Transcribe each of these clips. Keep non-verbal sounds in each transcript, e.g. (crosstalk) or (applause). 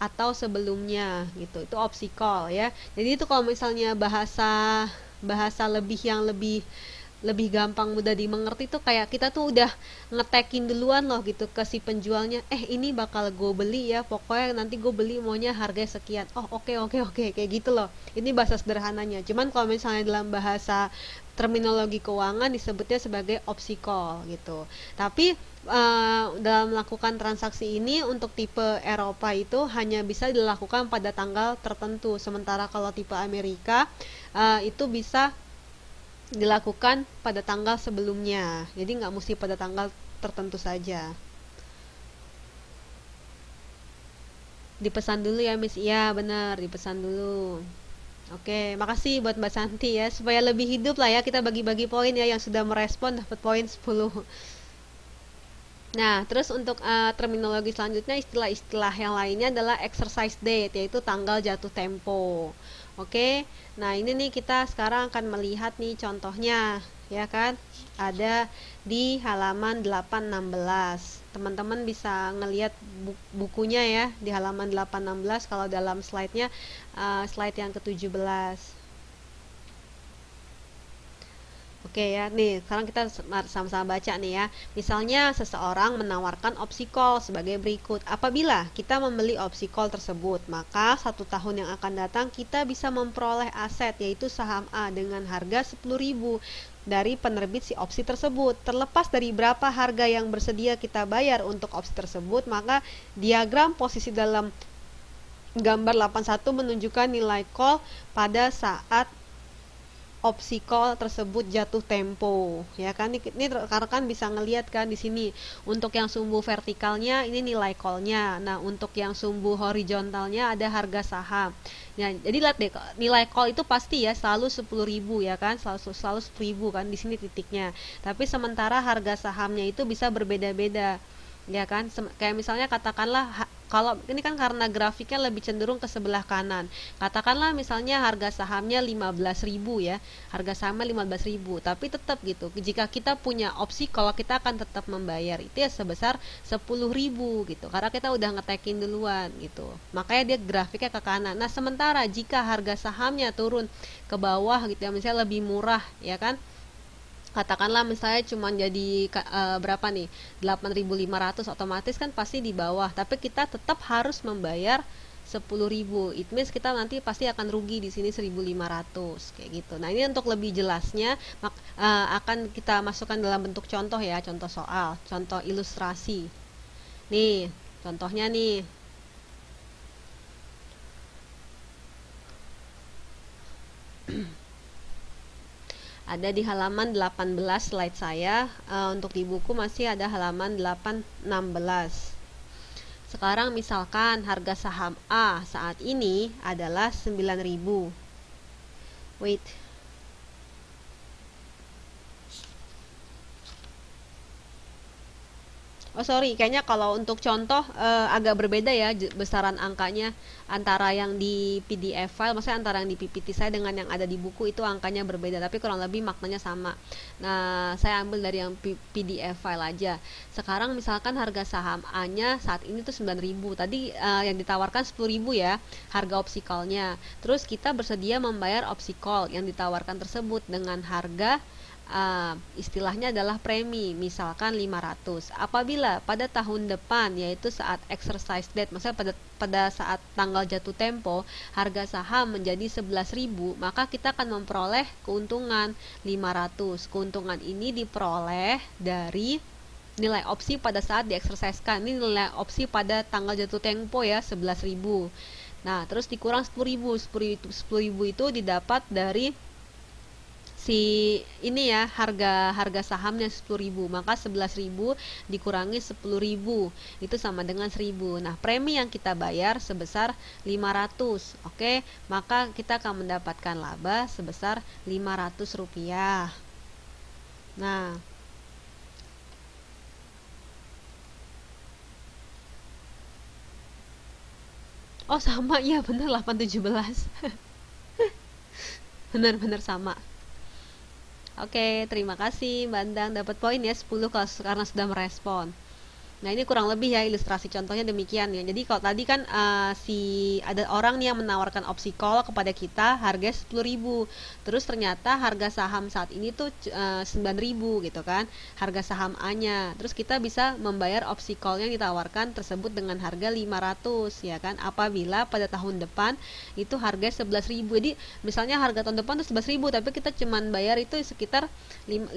atau sebelumnya gitu itu opsi call ya jadi itu kalau misalnya bahasa bahasa lebih yang lebih lebih gampang mudah dimengerti tuh kayak kita tuh udah ngetekin duluan loh gitu ke si penjualnya eh ini bakal gue beli ya pokoknya nanti gue beli maunya harga sekian oh oke okay, oke okay, oke okay. kayak gitu loh ini bahasa sederhananya cuman kalau misalnya dalam bahasa terminologi keuangan disebutnya sebagai opsi call gitu tapi Uh, dalam melakukan transaksi ini untuk tipe Eropa itu hanya bisa dilakukan pada tanggal tertentu sementara kalau tipe Amerika uh, itu bisa dilakukan pada tanggal sebelumnya jadi nggak mesti pada tanggal tertentu saja dipesan dulu ya Miss iya benar dipesan dulu Oke, makasih buat Mbak Santi ya. Supaya lebih hidup lah ya, kita bagi-bagi poin ya. Yang sudah merespon dapat poin 10. Nah, terus untuk uh, terminologi selanjutnya istilah-istilah yang lainnya adalah exercise date yaitu tanggal jatuh tempo. Oke. Nah, ini nih kita sekarang akan melihat nih contohnya, ya kan? Ada di halaman 816. Teman-teman bisa ngelihat bu bukunya ya di halaman 816 kalau dalam slide-nya uh, slide yang ke-17. Oke ya, nih sekarang kita sama-sama baca nih ya. Misalnya seseorang menawarkan opsi call sebagai berikut. Apabila kita membeli opsi call tersebut, maka satu tahun yang akan datang kita bisa memperoleh aset yaitu saham A dengan harga 10.000 dari penerbit si opsi tersebut. Terlepas dari berapa harga yang bersedia kita bayar untuk opsi tersebut, maka diagram posisi dalam gambar 81 menunjukkan nilai call pada saat opsi call tersebut jatuh tempo ya kan ini karena kan bisa ngelihat kan di sini untuk yang sumbu vertikalnya ini nilai callnya nah untuk yang sumbu horizontalnya ada harga saham ya jadi lihat deh nilai call itu pasti ya selalu 10.000 ya kan selalu selalu 10.000 kan di sini titiknya tapi sementara harga sahamnya itu bisa berbeda-beda ya kan kayak misalnya katakanlah kalau ini kan karena grafiknya lebih cenderung ke sebelah kanan. Katakanlah misalnya harga sahamnya 15.000 ya. Harga sahamnya 15.000, tapi tetap gitu. Jika kita punya opsi kalau kita akan tetap membayar itu ya sebesar 10.000 gitu. Karena kita udah ngetekin duluan gitu. Makanya dia grafiknya ke kanan. Nah, sementara jika harga sahamnya turun ke bawah gitu ya, misalnya lebih murah ya kan? katakanlah misalnya cuma jadi uh, berapa nih 8.500 otomatis kan pasti di bawah tapi kita tetap harus membayar 10.000 it means kita nanti pasti akan rugi di sini 1.500 kayak gitu nah ini untuk lebih jelasnya mak, uh, akan kita masukkan dalam bentuk contoh ya contoh soal contoh ilustrasi nih contohnya nih ada di halaman 18 slide saya uh, untuk di buku masih ada halaman 816 sekarang misalkan harga saham A saat ini adalah 9000 wait Oh sorry, kayaknya kalau untuk contoh eh, agak berbeda ya besaran angkanya antara yang di PDF file, maksudnya antara yang di PPT saya dengan yang ada di buku itu angkanya berbeda, tapi kurang lebih maknanya sama. Nah, saya ambil dari yang PDF file aja. Sekarang misalkan harga saham A-nya saat ini tuh 9.000. Tadi eh, yang ditawarkan 10.000 ya harga opsi call-nya. Terus kita bersedia membayar opsi call yang ditawarkan tersebut dengan harga uh, istilahnya adalah premi misalkan 500 apabila pada tahun depan yaitu saat exercise date maksudnya pada pada saat tanggal jatuh tempo harga saham menjadi 11.000 maka kita akan memperoleh keuntungan 500 keuntungan ini diperoleh dari nilai opsi pada saat dieksersiskan ini nilai opsi pada tanggal jatuh tempo ya 11.000 nah terus dikurang 10.000 10.000 10 itu didapat dari si ini ya harga harga sahamnya 10.000 maka 11.000 dikurangi 10.000 itu sama dengan 1.000 nah premi yang kita bayar sebesar 500 oke okay? maka kita akan mendapatkan laba sebesar 500 rupiah nah Oh sama ya bener 817 (laughs) Bener-bener sama Oke, terima kasih Bandang dapat poin ya 10 karena sudah merespon. Nah ini kurang lebih ya ilustrasi contohnya demikian ya. Jadi kalau tadi kan uh, si ada orang nih yang menawarkan opsi call kepada kita harga 10.000. Terus ternyata harga saham saat ini tuh uh, eh, 9.000 gitu kan. Harga saham A-nya. Terus kita bisa membayar opsi call yang ditawarkan tersebut dengan harga 500 ya kan. Apabila pada tahun depan itu harga 11.000. Jadi misalnya harga tahun depan tuh 11.000 tapi kita cuman bayar itu sekitar 500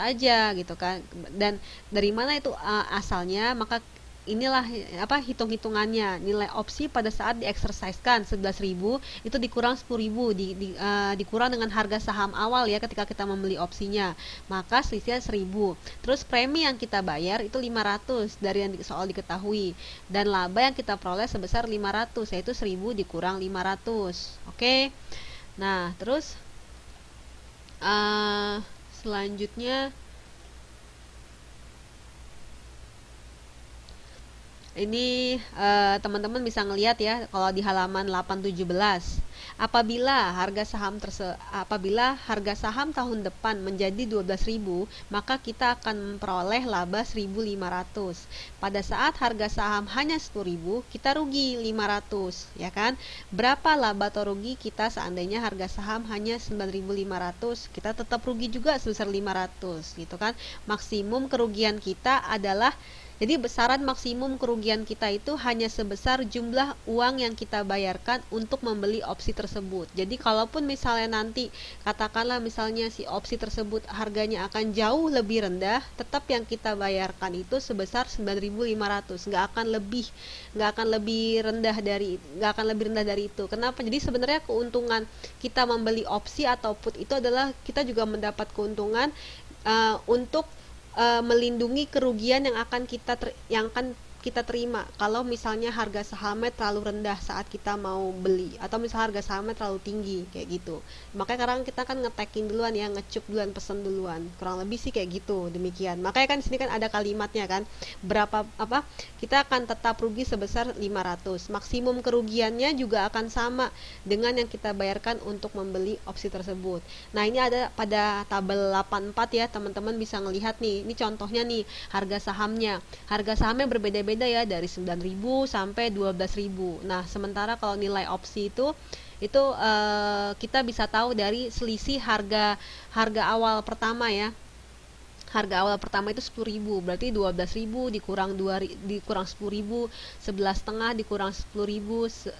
aja gitu kan. Dan dari mana itu uh, asalnya ya maka inilah apa hitung-hitungannya nilai opsi pada saat dieksersiskan 11.000 itu dikurang 10.000 di, di, uh, dikurang dengan harga saham awal ya ketika kita membeli opsinya maka selisihnya 1.000 terus premi yang kita bayar itu 500 dari yang soal diketahui dan laba yang kita peroleh sebesar 500 yaitu 1.000 dikurang 500 oke okay? nah terus uh, selanjutnya ini eh, teman-teman uh, bisa ngelihat ya kalau di halaman 817 apabila harga saham terse apabila harga saham tahun depan menjadi 12.000 maka kita akan memperoleh laba 1.500 pada saat harga saham hanya 10.000 kita rugi 500 ya kan berapa laba atau rugi kita seandainya harga saham hanya 9.500 kita tetap rugi juga sebesar 500 gitu kan maksimum kerugian kita adalah jadi besaran maksimum kerugian kita itu hanya sebesar jumlah uang yang kita bayarkan untuk membeli opsi tersebut. Jadi kalaupun misalnya nanti katakanlah misalnya si opsi tersebut harganya akan jauh lebih rendah, tetap yang kita bayarkan itu sebesar 9.500, nggak akan lebih, nggak akan lebih rendah dari, nggak akan lebih rendah dari itu. Kenapa? Jadi sebenarnya keuntungan kita membeli opsi atau put itu adalah kita juga mendapat keuntungan uh, untuk uh, melindungi kerugian yang akan kita ter, yang akan kita terima kalau misalnya harga sahamnya terlalu rendah saat kita mau beli atau misal harga sahamnya terlalu tinggi kayak gitu makanya sekarang kita kan ngetekin duluan ya ngecup duluan pesen duluan kurang lebih sih kayak gitu demikian makanya kan di sini kan ada kalimatnya kan berapa apa kita akan tetap rugi sebesar 500 maksimum kerugiannya juga akan sama dengan yang kita bayarkan untuk membeli opsi tersebut nah ini ada pada tabel 84 ya teman-teman bisa ngelihat nih ini contohnya nih harga sahamnya harga sahamnya berbeda-beda berbeda ya dari 9.000 sampai 12.000. Nah, sementara kalau nilai opsi itu itu uh, kita bisa tahu dari selisih harga harga awal pertama ya harga awal pertama itu 10.000 berarti 12.000 dikurang 2 dikurang 10.000 setengah dikurang 10.000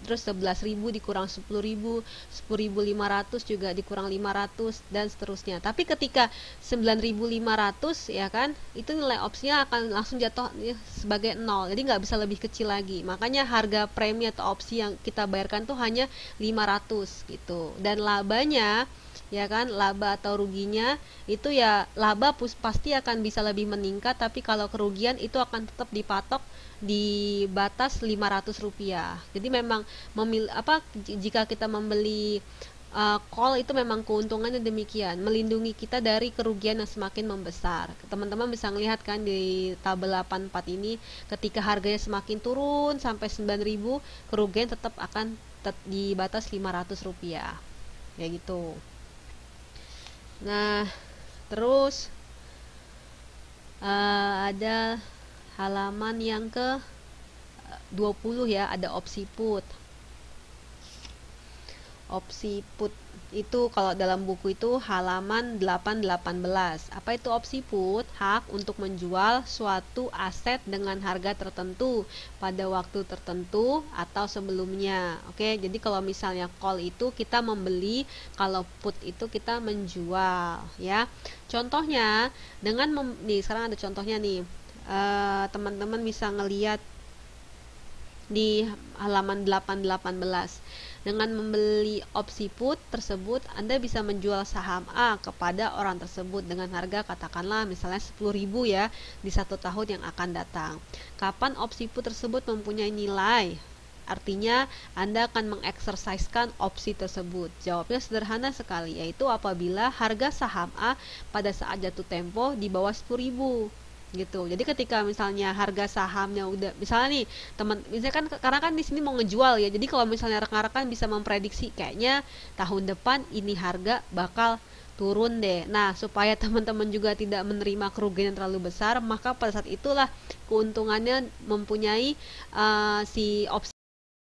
terus 11.000 dikurang 10.000 10.500 juga dikurang 500 dan seterusnya tapi ketika 9.500 ya kan itu nilai opsinya akan langsung jatuh ya, sebagai nol jadi nggak bisa lebih kecil lagi makanya harga premi atau opsi yang kita bayarkan tuh hanya 500 gitu dan labanya ya kan laba atau ruginya itu ya laba pasti akan bisa lebih meningkat tapi kalau kerugian itu akan tetap dipatok di batas lima ratus rupiah jadi memang memil apa jika kita membeli uh, eh, call itu memang keuntungannya demikian melindungi kita dari kerugian yang semakin membesar teman-teman bisa melihat kan di tabel 84 ini ketika harganya semakin turun sampai sembilan ribu kerugian tetap akan tet di batas lima ratus rupiah ya gitu nah terus uh, ada halaman yang ke 20 eh, ya ada opsi put opsi put itu kalau dalam buku itu halaman 818. Apa itu opsi put? Hak untuk menjual suatu aset dengan harga tertentu pada waktu tertentu atau sebelumnya. Oke, jadi kalau misalnya call itu kita membeli, kalau put itu kita menjual, ya. Contohnya dengan mem nih sekarang ada contohnya nih. Eh, teman-teman bisa ngelihat di halaman 818 dengan membeli opsi put tersebut, Anda bisa menjual saham A kepada orang tersebut dengan harga katakanlah misalnya 10.000 ya di satu tahun yang akan datang. Kapan opsi put tersebut mempunyai nilai? Artinya, Anda akan mengeksersaiskan opsi tersebut. Jawabnya sederhana sekali, yaitu apabila harga saham A pada saat jatuh tempo di bawah 10.000 gitu. Jadi ketika misalnya harga sahamnya udah misalnya nih teman misalnya kan karena kan di sini mau ngejual ya. Jadi kalau misalnya rekan-rekan bisa memprediksi kayaknya tahun depan ini harga bakal turun deh. Nah, supaya teman-teman juga tidak menerima kerugian yang terlalu besar, maka pada saat itulah keuntungannya mempunyai uh, si opsi